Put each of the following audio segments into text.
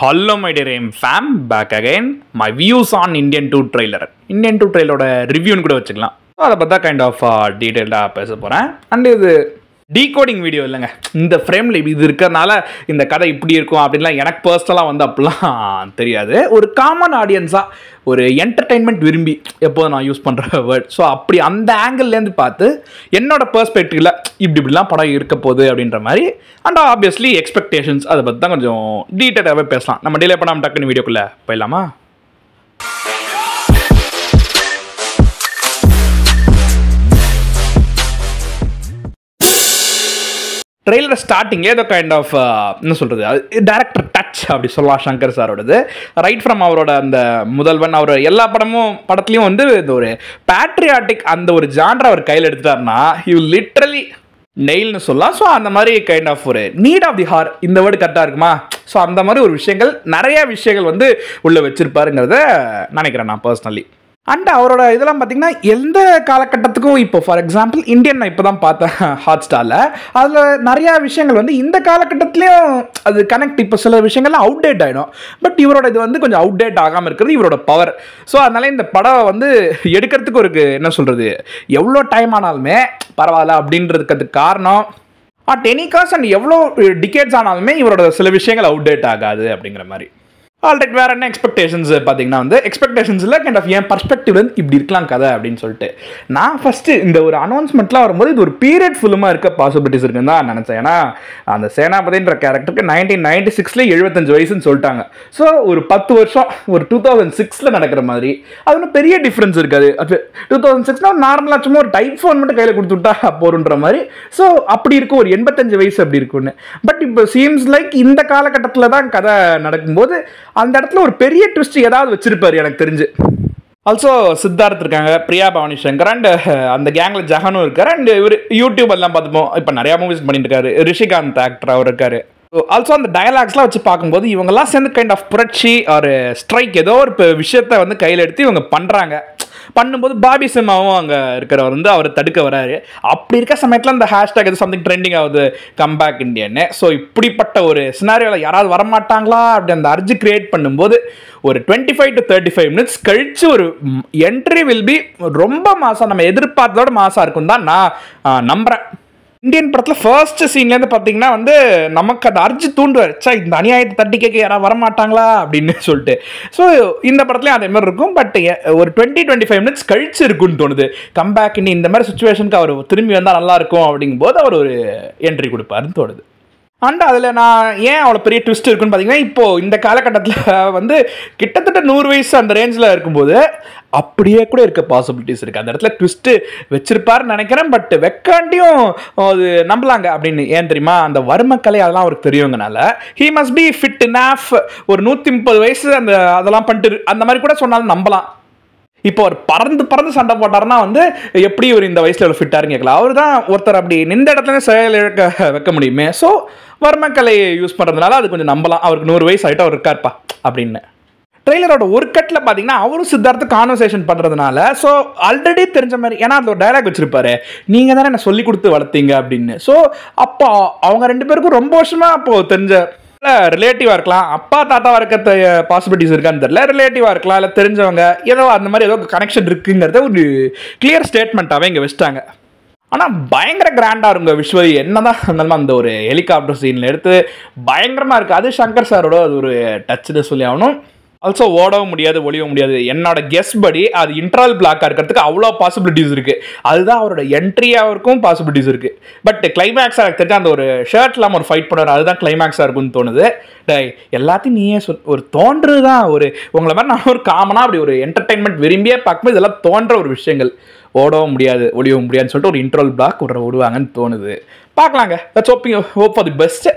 hello my dear M fam back again my views on Indian two trailer Indian two ட்ரெயிலோட ரிவ்யூன்னு கூட வச்சுக்கலாம் அதை பார்த்தா கைண்ட் uh, ஆஃப் டீட்டெயில்டாக பேச போகிறேன் அண்ட் இது டீகோடிங் வீடியோ இல்லைங்க இந்த ஃப்ரேமில் இது இருக்கிறனால இந்த கதை இப்படி இருக்கும் அப்படின்லாம் எனக்கு பர்சனலாக வந்து அப்படிலாம் தெரியாது ஒரு காமன் ஆடியன்ஸாக ஒரு என்டர்டெயின்மெண்ட் விரும்பி எப்போதும் நான் யூஸ் பண்ணுற வேர்ட் ஸோ அப்படி அந்த ஆங்கிள்லேருந்து பார்த்து என்னோடய பர்ஸ்பெக்டிவில் இப்படி இப்படிலாம் படம் இருக்க போகுது அப்படின்ற மாதிரி அண்ட் ஆப்வியஸ்லி எக்ஸ்பெக்டேஷன்ஸ் அதை பற்றி தான் கொஞ்சம் டீட்டெயிலாகவே பேசலாம் நம்ம டிலே பண்ணாமல் டக்குன்னு வீடியோக்குள்ளே போயிடலாமா ட்ரெயிலர் ஸ்டார்டிங் ஏதோ கைண்ட் ஆஃப் uh, என்ன சொல்கிறது டேரக்டர் டச் அப்படி சொல்லலாம் சங்கர் சாரோடது ரைட் ஃப்ரம் அவரோட அந்த முதல்வன் அவர் எல்லா படமும் படத்துலையும் வந்து இந்த ஒரு பேட்ரியாட்டிக் அந்த ஒரு ஜான்ரை அவர் கையில் எடுத்துட்டார்னா யூ லிட்ரலி நெயில்னு சொல்லலாம் ஸோ அந்த மாதிரி கைண்ட் ஆஃப் ஒரு நீட் ஆஃப் தி ஹார் இந்த வேர்டு கரெக்டாக இருக்குமா ஸோ அந்த மாதிரி ஒரு விஷயங்கள் நிறையா விஷயங்கள் வந்து உள்ளே வச்சுருப்பாருங்கிறத நினைக்கிறேன் நான் பர்சனலி அண்ட் அவரோட இதெல்லாம் பார்த்தீங்கன்னா எந்த காலகட்டத்துக்கும் இப்போ ஃபார் எக்ஸாம்பிள் இந்தியன் நான் இப்போ தான் பார்த்தேன் ஹாட் ஸ்டாரில் அதில் நிறையா விஷயங்கள் வந்து இந்த காலகட்டத்துலேயும் அது கனெக்ட் இப்போ சில விஷயங்கள்லாம் அவுடேட் ஆகிடும் பட் இவரோட இது வந்து கொஞ்சம் அவுடேட் ஆகாமல் இருக்கிறது இவரோட பவர் ஸோ அதனால் இந்த படம் வந்து எடுக்கிறதுக்கு ஒரு என்ன சொல்கிறது எவ்வளோ டைம் ஆனாலுமே பரவாயில்ல அப்படின்றதுக்கு காரணம் அட் எனி காஸ் அண்ட் எவ்வளோ டிகேட்ஸ் ஆனாலுமே இவரோட சில விஷயங்கள் அவுடேட் ஆகாது அப்படிங்கிற மாதிரி ஆல்ரெட் வேறு என்ன எக்ஸ்பெக்டேஷன்ஸ் பார்த்தீங்கன்னா வந்து எக்ஸ்பெக்டேஷன்ஸில் கைண்ட் ஆஃப் என் பர்ஸ்பெக்டிவ்லேருந்து இப்படி இருக்கலாம் கதை அப்படின்னு சொல்லிட்டு நான் ஃபஸ்ட்டு இந்த ஒரு அனௌன்ஸ்மெண்ட்லாம் வரும்போது இது ஒரு பீரியட் ஃபுல்லுமாக இருக்க பாசிபிலிட்டிஸ் இருக்குன்னு தான் நினச்சேன் ஏன்னா அந்த சேனாபதின்ற கேரக்டருக்கு நைன்டீன் நைன்டி சிக்ஸில் எழுபத்தஞ்சு வயசுன்னு சொல்லிட்டாங்க ஸோ ஒரு பத்து வருஷம் ஒரு டூ தௌசண்ட் சிக்ஸில் நடக்கிற மாதிரி அது ஒன்றும் பெரிய டிஃப்ரென்ஸ் இருக்காது அது டூ தௌசண்ட் சிக்ஸ்னா நார்மலாக சும்மா ஒரு டைப் ஃபோன் மட்டும் கையில் கொடுத்துட்டா போருன்ற மாதிரி ஸோ அப்படி இருக்கும் ஒரு எண்பத்தஞ்சு வயசு அப்படி இருக்கும்னு பட் இப்போ சீம்ஸ் லைக் இந்த காலகட்டத்தில் தான் கதை நடக்கும்போது அந்த இடத்துல ஒரு பெரிய ட்விஸ்ட் ஏதாவது வச்சிருப்பார் எனக்கு தெரிஞ்சு ஆல்சோ சித்தார்த் இருக்காங்க பிரியா பவானி சங்கர் அண்ட் அந்த கேங்கில் ஜெகனும் இருக்கார் அண்ட் இவர் யூடியூப் எல்லாம் பார்த்துப்போம் இப்போ நிறையா மூவிஸ் பண்ணிட்டு இருக்காரு ரிஷிகாந்த் ஆக்டர் அவர் இருக்காரு ஆல்சோ அந்த டயலாக்ஸ்லாம் வச்சு பார்க்கும்போது இவங்கெல்லாம் சேர்ந்து கைண்ட் ஆஃப் புரட்சி ஒரு ஸ்ட்ரைக் ஏதோ ஒரு விஷயத்த வந்து கையில் எடுத்து இவங்க பண்ணுறாங்க பண்ணும்போது பாபி சிம்மாவும் அங்கே இருக்கிறவர் வந்து அவர் தடுக்க வராரு அப்படி இருக்க சமயத்தில் அந்த ஹேஷ்டேக் எது சம்திங் ட்ரெண்டிங் ஆகுது கம்பேக் இண்டியன்னு ஸோ இப்படிப்பட்ட ஒரு சினாரியோவில் யாராவது வரமாட்டாங்களா அப்படி அந்த அர்ஜி கிரியேட் பண்ணும்போது ஒரு twenty five to thirty five minutes கழித்து ஒரு என்ட்ரி வில் பி ரொம்ப மாதம் நம்ம எதிர்பார்த்ததோட மாதம் இருக்கும் தான் நான் நம்புகிறேன் இந்தியன் படத்தில் ஃபர்ஸ்ட் சீன்லேருந்து பார்த்தீங்கன்னா வந்து நமக்கு அதை அரிச்சு தூண்டுவார் சா இந்த அநியாயத்தை தட்டி கேட்க யாராவது வரமாட்டாங்களா அப்படின்னு சொல்லிட்டு ஸோ இந்த படத்துலையும் அதே மாதிரி இருக்கும் பட் ஒரு டுவெண்ட்டி டுவெண்ட்டி ஃபைவ் மினிட்ஸ் கழிச்சு இருக்கும்னு தோணுது கம்பேக் இன்னி இந்த மாதிரி சுச்சுவேஷனுக்கு அவர் திரும்பி வந்தால் நல்லாயிருக்கும் அப்படிங்கும்போது அவர் ஒரு என்ட்ரி கொடுப்பாருன்னு தோணுது அண்ட் அதில் நான் ஏன் அவ்வளோ பெரிய ட்விஸ்ட் இருக்குன்னு பார்த்தீங்கன்னா இப்போது இந்த காலகட்டத்தில் வந்து கிட்டத்தட்ட நூறு வயசு அந்த ரேஞ்சில் இருக்கும்போது அப்படியே கூட இருக்க பாசிபிலிட்டிஸ் இருக்குது அந்த இடத்துல ட்விஸ்ட்டு வச்சுருப்பாருன்னு நினைக்கிறேன் பட் வெக்காண்டியும் அது நம்பலாங்க அப்படின்னு ஏன் தெரியுமா அந்த வர்மக்கலை அதெல்லாம் அவருக்கு தெரியுங்கனால he must be fit enough ஒரு நூற்றி முப்பது வயசு அந்த அதெல்லாம் பண்ணிட்டு அந்த மாதிரி கூட சொன்னாலும் நம்பலாம் இப்போ அவர் பறந்து பறந்து சண்டை போட்டார்னா வந்து எப்படி இவர் இந்த வயசில் இவ்வளோ ஃபிட்டாருன்னு கேட்கலாம் அவர் தான் ஒருத்தர் அப்படி நின்ற இடத்துல செயல் இழக்க வைக்க முடியுமே ஸோ வர்மக்கலையை யூஸ் பண்ணுறதுனால அது கொஞ்சம் நம்பலாம் அவருக்கு நூறு வயசு ஆகிட்டு அவர் இருக்காருப்பா அப்படின்னு ட்ரெய்லரோட ஒரு கட்டில் பார்த்தீங்கன்னா அவரும் சித்தார்த்து கான்வர்சேஷன் பண்ணுறதுனால ஸோ ஆல்ரெடி தெரிஞ்ச மாதிரி ஏன்னா அதில் ஒரு டைலாக் வச்சிருப்பாரு நீங்கள் தானே என்ன சொல்லி கொடுத்து வளர்த்தீங்க அப்படின்னு ஸோ அப்போ அவங்க ரெண்டு பேருக்கும் ரொம்ப வருஷமாக அப்போது தெரிஞ்ச ரிலேட்டிவாக இருக்கலாம் அப்பா தாத்தாவாக இருக்க பாசிபிலிட்டிஸ் இருக்கான்னு தெரியல ரிலேட்டிவாக இருக்கலாம் இல்லை தெரிஞ்சவங்க ஏதோ அந்த மாதிரி ஏதோ கனெக்ஷன் இருக்குங்கிறத ஒரு கிளியர் ஸ்டேட்மெண்ட்டாகவே இங்கே வச்சுட்டாங்க ஆனால் பயங்கர கிராண்டாக இருங்க விஸ்வரி என்ன தான் இருந்தாலும் அந்த ஒரு ஹெலிகாப்டர் சீனில் எடுத்து பயங்கரமாக இருக்குது அது சங்கர் சாரோட அது ஒரு டச்சுன்னு சொல்லி ஆகணும் ஆல்சோ ஓடவும் முடியாது ஒழியவும் முடியாது என்னோட கெஸ் படி அது இன்ட்ரால் பிளாக்காக இருக்கிறதுக்கு அவ்வளோ பாசிபிலிட்டிஸ் இருக்குது அதுதான் அவரோட என்ட்ரியாக இருக்கும் பாசிபிலிட்டிஸ் இருக்குது பட் கிளைமேக்ஸாக எனக்கு தெரிஞ்ச அந்த ஒரு ஷர்ட் இல்லாமல் ஒரு ஃபைட் பண்ணுவார் அதுதான் கிளைமேக்ஸாக இருக்கும்னு தோணுது எல்லாத்தையும் நீயே சொல் ஒரு தோன்று தான் ஒரு உங்களை மாதிரி நான் ஒரு காமனாக அப்படி ஒரு என்டர்டைன்மெண்ட் விரும்பியே பார்க்கும்போது இதெல்லாம் தோன்ற ஒரு விஷயங்கள் ஓடவும் முடியாது ஒழியவும் முடியாதுன்னு சொல்லிட்டு ஒரு இன்ட்ரோல் பிளாக் ஒரு விடுவாங்கன்னு தோணுது பார்க்கலாங்க ஹோப் ஃபார் தி பெஸ்ட்டு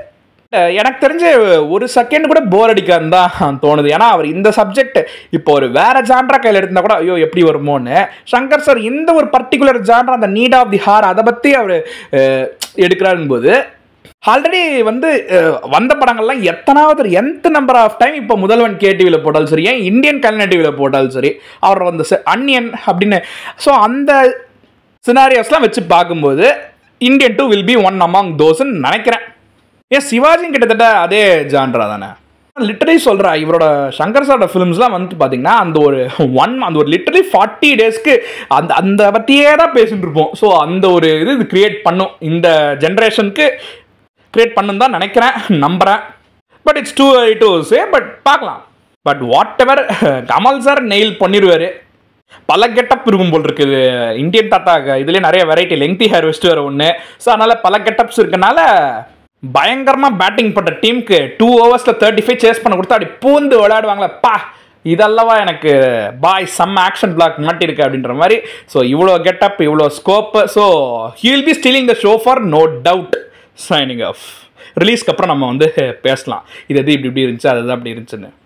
எனக்கு தெரிஞ்சு ஒரு செகண்ட் கூட போர் அடிக்கான்னு தான் தோணுது ஏன்னா அவர் இந்த சப்ஜெக்ட் இப்போ ஒரு வேற ஜான்ரா கையில் இருந்தால் கூட ஐயோ எப்படி வருமோன்னு சங்கர் சார் இந்த ஒரு பர்டிகுலர் ஜான்ரா அந்த நீட் ஆஃப் தி ஹார் அதை பற்றி அவர் எடுக்கிறாருன்னு போது ஆல்ரெடி வந்து வந்த படங்கள்லாம் எத்தனாவது எந்த நம்பர் ஆஃப் டைம் இப்போ முதல்வன் கே டிவியில் போட்டாலும் சரி ஏன் இந்தியன் கல்யாண டிவியில் போட்டாலும் சரி அவர் வந்து அன்னியன் அப்படின்னு ஸோ அந்த சினாரியஸ்லாம் வச்சு பார்க்கும்போது Indian two will be one among தோஸ்ன்னு நினைக்கிறேன் ஏன் சிவாஜியும் கிட்டத்தட்ட அதே ஜான்ரா தானே லிட்டரி சொல்கிறா இவரோட சங்கர் சாரோட ஃபிலிம்ஸ்லாம் வந்து பார்த்தீங்கன்னா அந்த ஒரு ஒன் அந்த ஒரு லிட்டரி ஃபார்ட்டி டேஸ்க்கு அந்த அந்த பற்றியே தான் பேசிகிட்டு இருப்போம் ஸோ அந்த ஒரு இது இது கிரியேட் பண்ணும் இந்த ஜென்ரேஷனுக்கு கிரியேட் பண்ணுன்னு தான் நினைக்கிறேன் நம்புகிறேன் but it's too to say but பார்க்கலாம் but whatever Kamal sir nail பண்ணிடுவார் பல கெட்டப் இருக்கும் போல் இருக்குது இந்தியன் தாத்தா இதுலேயே நிறைய வெரைட்டி லெங்தி ஹேர் வெஸ்ட் வேறு ஒன்று ஸோ அதனால் பல கெட்டப்ஸ் இருக்கனால பயங்கரமாக பேட்டிங் பண்ணுற டீமுக்கு டூ ஹவர்ஸில் தேர்ட்டி ஃபைவ் சேஸ் பண்ண கொடுத்தா அப்படி பூந்து விளையாடுவாங்களே பா இதல்லவா எனக்கு பாய் சம் ஆக்ஷன் பிளாக் மாட்டிருக்கு அப்படின்ற மாதிரி ஸோ இவ்வளோ கெட்டப் இவ்வளோ scope so he'll be stealing the show for no doubt shining of ரிலீஸ்க்கு அப்புறம் நம்ம வந்து பேசலாம் இது எது இப்படி இப்படி இருந்துச்சு அதுதான் அப்படி இருந்துச்சுன்னு